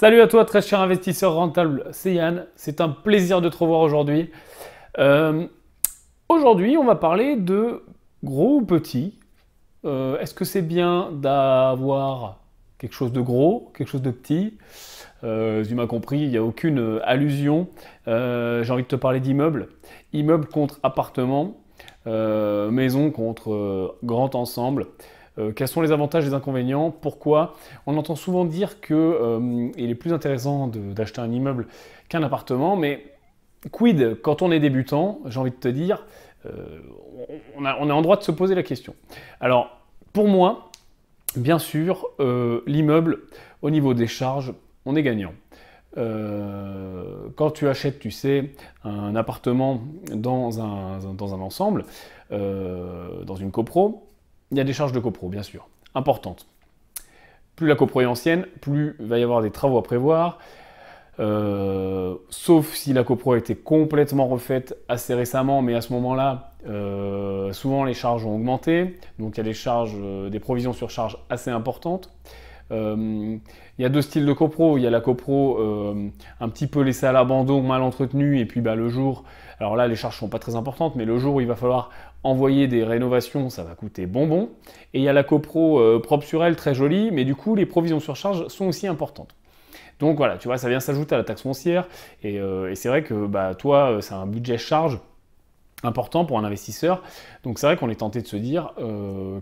Salut à toi, très cher investisseur rentable, c'est Yann. C'est un plaisir de te revoir aujourd'hui. Euh, aujourd'hui, on va parler de gros ou petit. Euh, est-ce que c'est bien d'avoir quelque chose de gros, quelque chose de petit Tu euh, m'as compris, il n'y a aucune allusion. J'ai envie de te parler d'immeuble. Immeuble contre appartement, maison contre grand ensemble. Euh, quels sont les avantages et les inconvénients Pourquoi On entend souvent dire qu'il euh, est plus intéressant d'acheter un immeuble qu'un appartement, mais quid quand on est débutant J'ai envie de te dire, euh, on, a, est en droit de se poser la question. Alors, pour moi, bien sûr, l'immeuble, au niveau des charges, on est gagnant. quand tu achètes, tu sais, un appartement dans un, ensemble, dans une copro, il y a des charges de copro, bien sûr, importantes. Plus la copro est ancienne, plus il va y avoir des travaux à prévoir. Euh, sauf si la copro a été complètement refaite assez récemment, mais à ce moment-là, euh, souvent les charges ont augmenté, donc il y a des charges, euh, des provisions sur charges assez importantes. Il y a deux styles de copro. Il y a la copro, un petit peu laissée à l'abandon, mal entretenue, et puis bah, le jour, alors là les charges sont pas très importantes, mais le jour où il va falloir Envoyer des rénovations, ça va coûter bonbon. Et il y a la copro euh, propre sur elle, très jolie, mais du coup, les provisions sur charge sont aussi importantes. Donc voilà, tu vois, ça vient s'ajouter à la taxe foncière. Et, euh, c'est vrai que bah, toi, euh, c'est un budget charge important pour un investisseur. Donc c'est vrai qu'on est tenté de se dire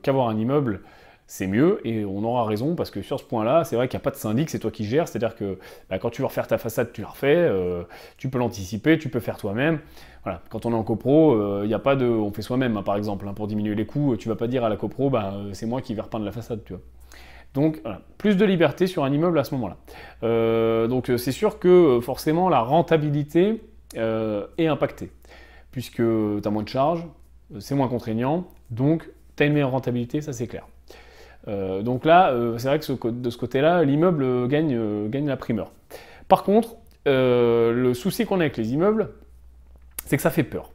qu'avoir un immeuble c'est mieux et on aura raison parce que sur ce point-là, c'est vrai qu'il n'y a pas de syndic, c'est toi qui gères. C'est-à-dire que bah, quand tu veux refaire ta façade, tu la refais, euh, tu peux l'anticiper, tu peux faire toi-même. Voilà. Quand on est en copro, il euh, a pas de, on fait soi-même hein, par exemple hein, pour diminuer les coûts. Tu ne vas pas dire à la copro, bah, euh, c'est moi qui vais repeindre la façade, tu vois. Donc plus de liberté sur un immeuble à ce moment-là. donc c'est sûr que forcément la rentabilité est impactée puisque tu as moins de charges, c'est moins contraignant, donc tu as une meilleure rentabilité, ça c'est clair. Euh, donc là, euh, c'est vrai que de ce côté-là, l'immeuble euh, gagne, la primeur. Par contre, le souci qu'on a avec les immeubles, c'est que ça fait peur.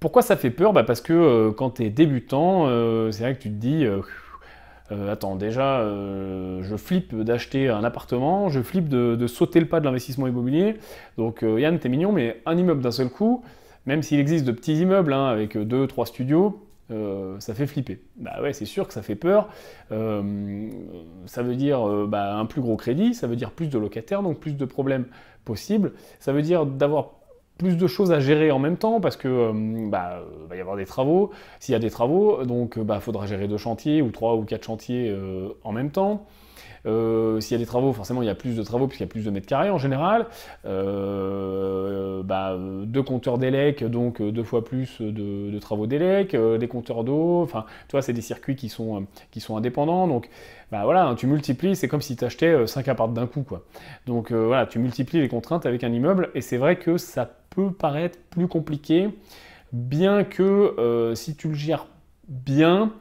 Pourquoi ça fait peur bah, Parce que quand tu es débutant, c'est vrai que tu te dis, attends, déjà, je flippe d'acheter un appartement, je flippe de, sauter le pas de l'investissement immobilier. Donc Yann, t'es mignon, mais un immeuble d'un seul coup, même s'il existe de petits immeubles hein, avec deux, trois studios, euh, ça fait flipper. Bah ouais, c'est sûr que ça fait peur. Euh, ça veut dire euh, bah, un plus gros crédit, ça veut dire plus de locataires, donc plus de problèmes possibles. Ça veut dire d'avoir plus de choses à gérer en même temps parce que bah, va y avoir des travaux. S'il y a des travaux, donc bah faudra gérer deux chantiers ou trois ou quatre chantiers en même temps. Euh, s'il y a des travaux, forcément, il y a plus de travaux puisqu'il y a plus de mètres carrés en général. Euh, bah, deux compteurs d'élec, donc euh, deux fois plus de, travaux d'élec, des compteurs d'eau. Enfin, tu vois, c'est des circuits qui sont, qui sont indépendants. Donc, bah voilà, hein, tu multiplies, c'est comme si tu achetais cinq appartements d'un coup, quoi. Donc voilà, tu multiplies les contraintes avec un immeuble et c'est vrai que ça peut paraître plus compliqué bien que si tu le gères bien.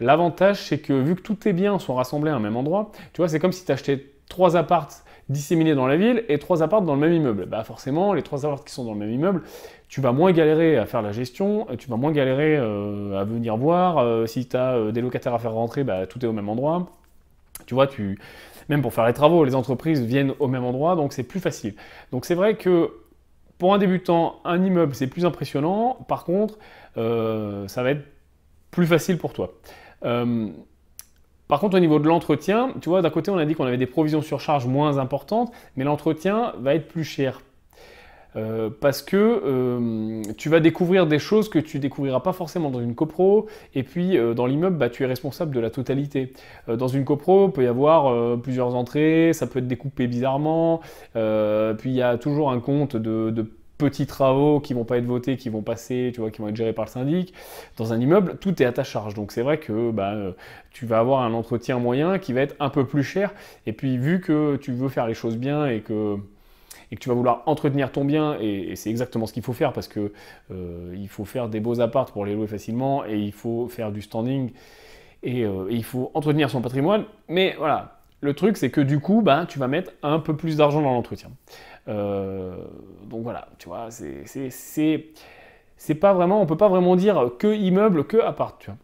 L'avantage, c'est que vu que tous tes biens sont rassemblés à un même endroit, tu vois, c'est comme si tu achetais trois apparts disséminés dans la ville et trois apparts dans le même immeuble. Bah forcément, les trois apparts qui sont dans le même immeuble, tu vas moins galérer à faire la gestion, euh, tu vas moins galérer euh, à venir voir. Euh, si tu as des locataires à faire rentrer, bah, tout est au même endroit. Tu vois, tu... même pour faire les travaux, les entreprises viennent au même endroit, donc c'est plus facile. Donc c'est vrai que pour un débutant, un immeuble, c'est plus impressionnant. Par contre, ça va être plus facile pour toi. Euh, par contre, au niveau de l'entretien, tu vois, d'un côté, on a dit qu'on avait des provisions sur charge moins importantes, mais l'entretien va être plus cher. Euh, parce que euh, tu vas découvrir des choses que tu découvriras pas forcément dans une copro, et puis dans l'immeuble, bah, tu es responsable de la totalité. dans une copro, il peut y avoir plusieurs entrées, ça peut être découpé bizarrement, puis il y a toujours un compte de petits travaux qui vont pas être votés, qui vont passer, tu vois, qui vont être gérés par le syndic, dans un immeuble, tout est à ta charge. Donc c'est vrai que bah, euh, tu vas avoir un entretien moyen qui va être un peu plus cher. Et puis vu que tu veux faire les choses bien et que et tu vas vouloir entretenir ton bien, et, c'est exactement ce qu'il faut faire parce que euh, il faut faire des beaux apparts pour les louer facilement et il faut faire du standing et euh, il faut entretenir son patrimoine. Mais voilà, le truc, c'est que du coup, ben, tu vas mettre un peu plus d'argent dans l'entretien. Euh, donc voilà, tu vois, c'est pas vraiment, on peut pas vraiment dire que immeuble, que appart, tu vois.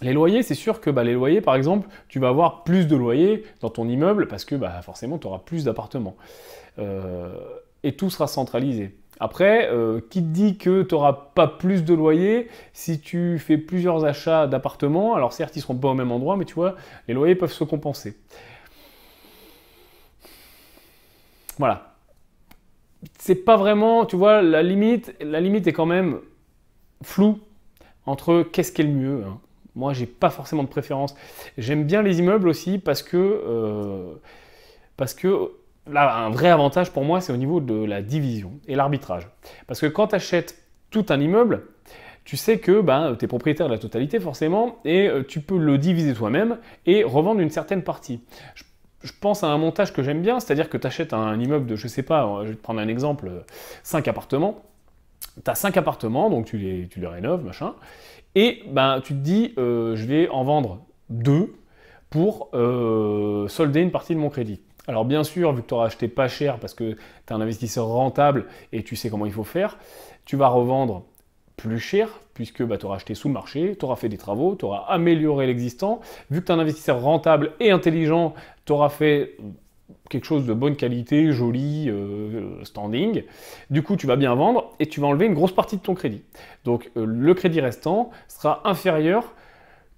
Les loyers, c'est sûr que bah, les loyers, par exemple, tu vas avoir plus de loyers dans ton immeuble parce que bah, forcément, tu auras plus d'appartements. Euh, et tout sera centralisé. Après, euh, qui te dit que tu n'auras pas plus de loyers si tu fais plusieurs achats d'appartements Alors certes, ils ne seront pas au même endroit, mais tu vois, les loyers peuvent se compenser. Voilà. C'est pas vraiment, tu vois, la limite, la limite est quand même floue entre qu'est-ce qui est le mieux. Hein. Moi, j'ai pas forcément de préférence. J'aime bien les immeubles aussi parce que, euh, parce que là, un vrai avantage pour moi, c'est au niveau de la division et l'arbitrage. Parce que quand tu achètes tout un immeuble, tu sais que ben, tu es propriétaire de la totalité forcément et euh, tu peux le diviser toi-même et revendre une certaine partie je pense à un montage que j'aime bien, c'est-à-dire que tu achètes un immeuble de, je sais pas, je vais te prendre un exemple, 5 appartements. Tu as 5 appartements, donc tu les, tu les rénoves, machin. Et ben, tu te dis, euh, je vais en vendre deux pour euh, solder une partie de mon crédit. Alors bien sûr, vu que tu auras acheté pas cher parce que tu es un investisseur rentable et tu sais comment il faut faire, tu vas revendre plus cher, puisque bah, tu auras acheté sous le marché, tu auras fait des travaux, tu auras amélioré l'existant. Vu que tu es un investisseur rentable et intelligent, tu auras fait quelque chose de bonne qualité, joli, euh, standing. Du coup, tu vas bien vendre et tu vas enlever une grosse partie de ton crédit. Donc, euh, le crédit restant sera inférieur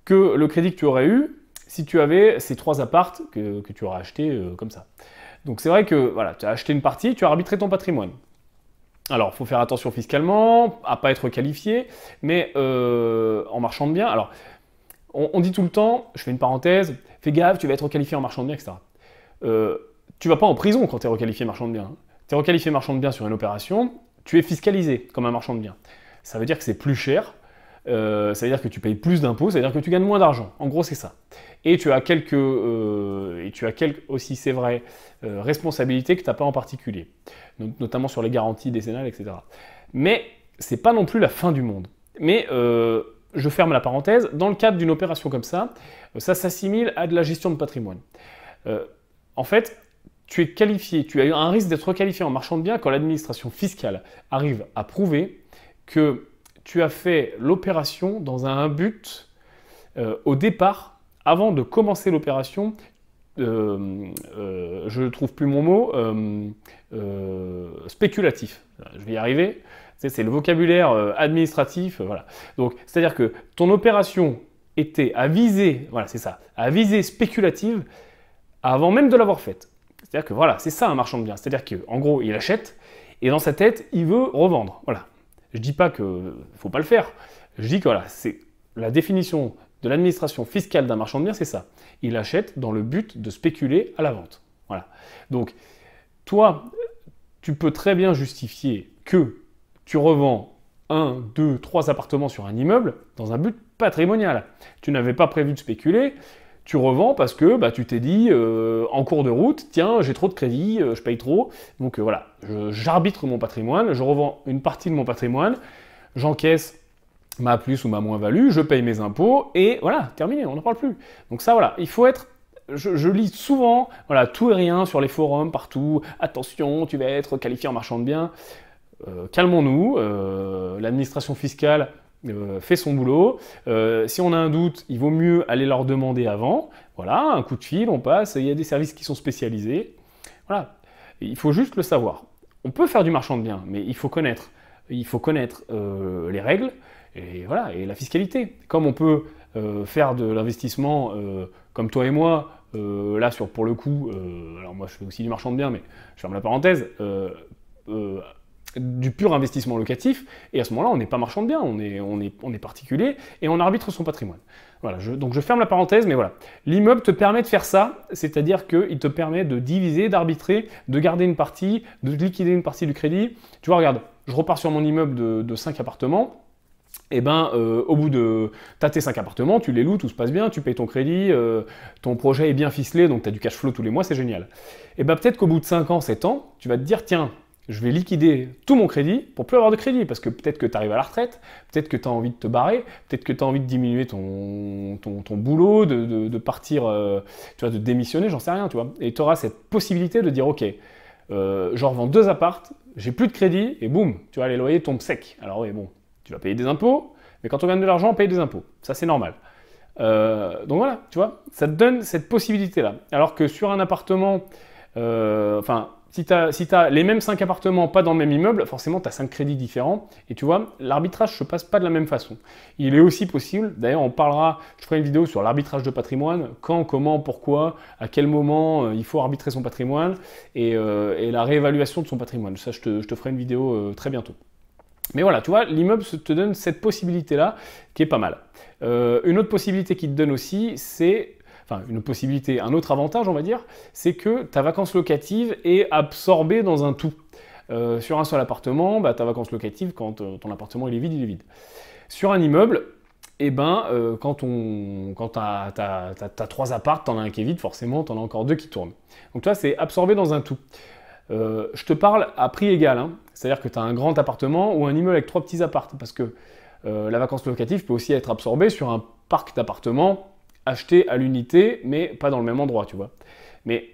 que le crédit que tu aurais eu si tu avais ces trois appartes que, tu aurais acheté euh, comme ça. Donc, c'est vrai que voilà, tu as acheté une partie, tu as arbitré ton patrimoine. Alors, faut faire attention fiscalement, à pas être qualifié, mais euh, en marchand de biens. Alors, on, dit tout le temps, je fais une parenthèse, fais gaffe, tu vas être qualifié en marchand de biens, etc. Euh, tu vas pas en prison quand tu es requalifié marchand de biens. Hein. Tu es requalifié marchand de biens sur une opération, tu es fiscalisé comme un marchand de biens. Ça veut dire que c'est plus cher, cest euh, à dire que tu payes plus d'impôts, cest à dire que tu gagnes moins d'argent. En gros, c'est ça. Et tu as quelques, euh, et tu as quelques aussi, c'est vrai, euh, responsabilités que tu n'as pas en particulier, notamment sur les garanties décennales, etc. Mais ce n'est pas non plus la fin du monde. Mais je ferme la parenthèse. Dans le cadre d'une opération comme ça, ça s'assimile à de la gestion de patrimoine. en fait, tu es qualifié, tu as un risque d'être qualifié en marchand de biens quand l'administration fiscale arrive à prouver que tu as fait l'opération dans un but euh, au départ, avant de commencer l'opération, euh, euh, je ne trouve plus mon mot, spéculatif. Je vais y arriver. C'est le vocabulaire administratif. voilà. Donc, c'est-à-dire que ton opération était à viser, voilà, c'est ça, à viser spéculative avant même de l'avoir faite. C'est-à-dire que voilà, c'est ça un marchand de biens. C'est-à-dire qu'en gros, il achète et dans sa tête, il veut revendre. Voilà. Je dis pas que faut pas le faire. Je dis que voilà, c'est la définition de l'administration fiscale d'un marchand de biens, c'est ça. Il achète dans le but de spéculer à la vente. Voilà. Donc, toi, tu peux très bien justifier que tu revends un, deux, trois appartements sur un immeuble dans un but patrimonial. Tu n'avais pas prévu de spéculer, tu revends parce que bah, tu t'es dit euh, en cours de route, tiens, j'ai trop de crédit, euh, je paye trop. Donc euh, voilà, j'arbitre mon patrimoine, je revends une partie de mon patrimoine, j'encaisse ma plus ou ma moins-value, je paye mes impôts et voilà, terminé, on n'en parle plus. Donc ça voilà, il faut être je, lis souvent, voilà, tout et rien sur les forums, partout, attention, tu vas être qualifié en marchand de biens. Calmons-nous, l'administration fiscale, euh, fait son boulot. Euh, si on a un doute, il vaut mieux aller leur demander avant. Voilà, un coup de fil, on passe. Il y a des services qui sont spécialisés. Voilà, il faut juste le savoir. On peut faire du marchand de biens, mais il faut connaître. Il faut connaître euh, les règles et voilà et la fiscalité. Comme on peut faire de l'investissement comme toi et moi, là sur pour le coup, alors moi je fais aussi du marchand de biens, mais je ferme la parenthèse. Euh, du pur investissement locatif, et à ce moment-là, on n'est pas marchand de biens, on est, particulier, et on arbitre son patrimoine. Voilà, donc je ferme la parenthèse, mais voilà. L'immeuble te permet de faire ça, c'est-à-dire qu'il te permet de diviser, d'arbitrer, de garder une partie, de liquider une partie du crédit. Tu vois, regarde, je repars sur mon immeuble de, de 5 appartements, et eh ben euh, au bout de t'as tes 5 appartements, tu les loues, tout se passe bien, tu payes ton crédit, euh, ton projet est bien ficelé, donc tu as du cash flow tous les mois, c'est génial. Et eh ben peut-être qu'au bout de 5 ans, 7 ans, tu vas te dire tiens, je vais liquider tout mon crédit pour plus avoir de crédit, parce que peut-être que tu arrives à la retraite, peut-être que tu as envie de te barrer, peut-être que tu as envie de diminuer ton, ton, boulot, de, partir, euh, tu vois, de démissionner, j'en sais rien, tu vois. Et tu auras cette possibilité de dire, ok, euh, revends deux appartes, j'ai plus de crédit, et boum, tu vois, les loyers tombent secs. Alors oui, bon, tu vas payer des impôts, mais quand on gagne de l'argent, on paye des impôts. Ça, c'est normal. Euh, donc voilà, tu vois, ça te donne cette possibilité-là. Alors que sur un appartement, euh, enfin, si tu as, les mêmes cinq appartements, pas dans le même immeuble, forcément, tu as 5 crédits différents. Et tu vois, l'arbitrage se passe pas de la même façon. Il est aussi possible, d'ailleurs, on parlera, je ferai une vidéo sur l'arbitrage de patrimoine, quand, comment, pourquoi, à quel moment euh, il faut arbitrer son patrimoine euh, et, la réévaluation de son patrimoine. Ça, je te, ferai une vidéo euh, très bientôt. Mais voilà, tu vois, l'immeuble te donne cette possibilité-là qui est pas mal. une autre possibilité qu'il te donne aussi, c'est enfin une possibilité, un autre avantage, on va dire, c'est que ta vacance locative est absorbée dans un tout. Euh, sur un seul appartement, bah, ta vacance locative, quand euh, ton appartement il est vide, il est vide. Sur un immeuble, eh ben, euh, quand, on, quand tu as, trois appartements, tu en as un qui est vide, forcément, tu en as encore deux qui tournent. Donc toi, c'est absorbé dans un tout. je te parle à prix égal, hein. c'est-à-dire que tu as un grand appartement ou un immeuble avec trois petits appartements, parce que la vacance locative peut aussi être absorbée sur un parc d'appartements acheter à l'unité, mais pas dans le même endroit, tu vois. Mais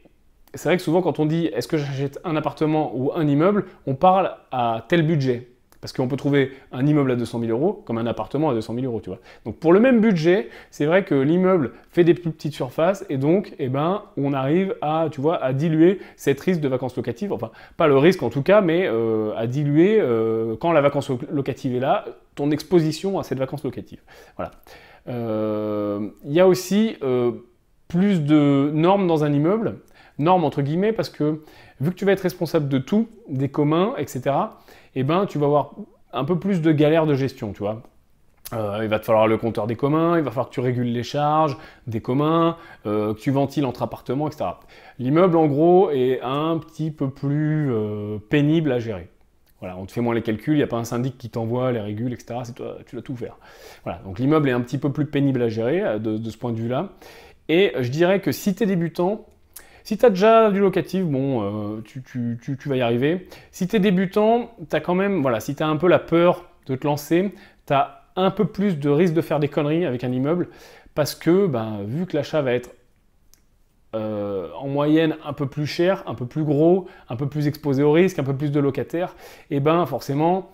c'est vrai que souvent quand on dit est-ce que j'achète un appartement ou un immeuble, on parle à tel budget. Parce qu'on peut trouver un immeuble à 200 000 euros comme un appartement à 200 000 euros, tu vois. Donc pour le même budget, c'est vrai que l'immeuble fait des plus petites surfaces et donc, eh ben, on arrive à, tu vois, à diluer cette risque de vacances locatives. Enfin, pas le risque en tout cas, mais euh, à diluer euh, quand la vacance locative est là, ton exposition à cette vacance locative. Voilà. Euh, il y a aussi euh, plus de normes dans un immeuble, normes entre guillemets, parce que vu que tu vas être responsable de tout, des communs, etc., eh ben, tu vas avoir un peu plus de galères de gestion, tu vois. Euh, il va te falloir le compteur des communs, il va falloir que tu régules les charges des communs, que tu ventiles entre appartements, etc. L'immeuble, en gros, est un petit peu plus pénible à gérer. Voilà, on te fait moins les calculs, il n'y a pas un syndic qui t'envoie les régules, etc. C'est toi, tu dois tout faire. Voilà, donc l'immeuble est un petit peu plus pénible à gérer euh, de, ce point de vue-là. Et euh, je dirais que si tu es débutant, si tu as déjà du locatif, bon, euh, tu, vas y arriver. Si tu es débutant, tu as quand même, voilà, si tu as un peu la peur de te lancer, tu as un peu plus de risque de faire des conneries avec un immeuble parce que, ben, vu que l'achat va être euh, en moyenne un peu plus cher, un peu plus gros, un peu plus exposé au risque, un peu plus de locataires, et eh ben forcément,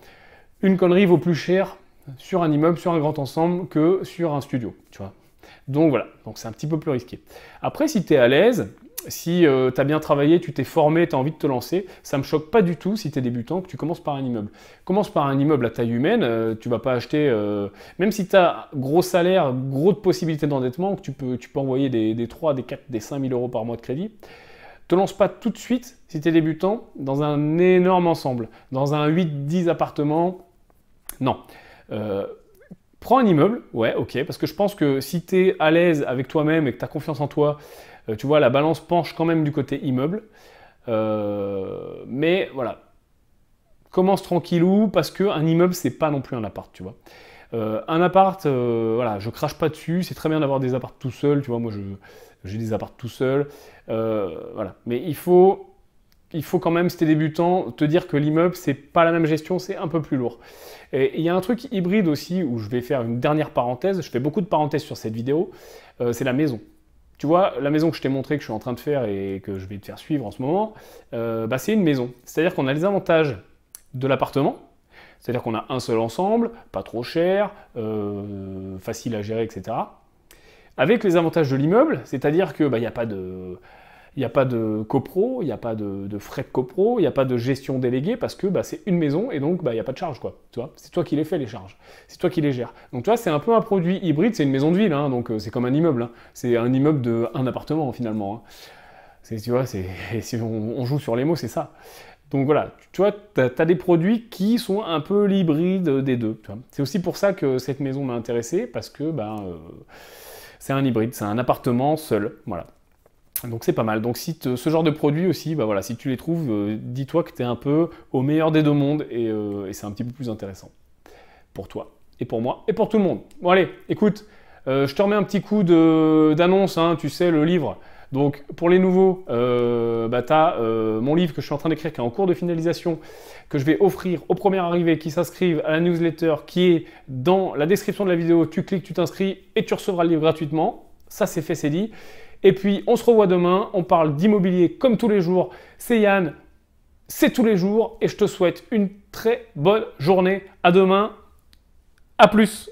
une connerie vaut plus cher sur un immeuble, sur un grand ensemble que sur un studio, tu vois. Donc voilà, donc c'est un petit peu plus risqué. Après, si tu es à l'aise, si euh, tu as bien travaillé, tu t'es formé, tu as envie de te lancer, ça me choque pas du tout si tu es débutant que tu commences par un immeuble. Commence par un immeuble à taille humaine, euh, tu vas pas acheter, euh, même si tu as gros salaire, gros de possibilités d'endettement, que tu peux, envoyer des, des 3, des 4, des 5 000 euros par mois de crédit, te lance pas tout de suite, si tu es débutant, dans un énorme ensemble, dans un 8-10 appartements. Non. Prends un immeuble, ouais, ok, parce que je pense que si tu es à l'aise avec toi-même et que tu as confiance en toi, euh, tu vois, la balance penche quand même du côté immeuble. Euh, mais voilà, commence tranquillou parce qu'un immeuble, c'est pas non plus un appart, tu vois. Euh, un appart, voilà, je crache pas dessus, c'est très bien d'avoir des apparts tout seul, tu vois, moi j'ai des apparts tout seul, voilà. Mais il faut, il faut quand même, si t'es débutant, te dire que l'immeuble, c'est pas la même gestion, c'est un peu plus lourd. Et il y a un truc hybride aussi, où je vais faire une dernière parenthèse, je fais beaucoup de parenthèses sur cette vidéo, c'est la maison. Tu vois, la maison que je t'ai montré que je suis en train de faire et que je vais te faire suivre en ce moment, euh, bah, c'est une maison. C'est-à-dire qu'on a les avantages de l'appartement, c'est-à-dire qu'on a un seul ensemble, pas trop cher, euh, facile à gérer, etc. Avec les avantages de l'immeuble, c'est-à-dire qu'il bah, n'y a pas de il n'y a pas de copro, il n'y a pas de, frais de copro, il n'y a pas de gestion déléguée parce que bah, c'est une maison et donc bah, il n'y a pas de charge. quoi. c'est toi qui les fais les charges, c'est toi qui les gères. Donc tu vois, c'est un peu un produit hybride, c'est une maison de ville, hein, donc euh, c'est comme un immeuble. Hein. C'est un immeuble de un appartement finalement. Hein. C'est, tu vois, c'est, si on, joue sur les mots, c'est ça. Donc voilà, tu vois, tu as, des produits qui sont un peu l'hybride des deux. C'est aussi pour ça que cette maison m'a intéressé parce que ben, euh, c'est un hybride, c'est un appartement seul. Voilà. Donc c'est pas mal. Donc si ce genre de produits aussi, bah voilà, si tu les trouves, euh, dis-toi que tu es un peu au meilleur des deux mondes euh, et, c'est un petit peu plus intéressant pour toi et pour moi et pour tout le monde. Bon allez, écoute, euh, je te remets un petit coup d'annonce, hein, tu sais, le livre. Donc pour les nouveaux, bah, tu as mon livre que je suis en train d'écrire qui est en cours de finalisation, que je vais offrir aux premiers arrivés qui s'inscrivent à la newsletter qui est dans la description de la vidéo. Tu cliques, tu t'inscris et tu recevras le livre gratuitement. Ça c'est fait, c'est dit. Et puis, on se revoit demain. On parle d'immobilier comme tous les jours. C'est Yann, c'est tous les jours. Et je te souhaite une très bonne journée. À demain. À plus.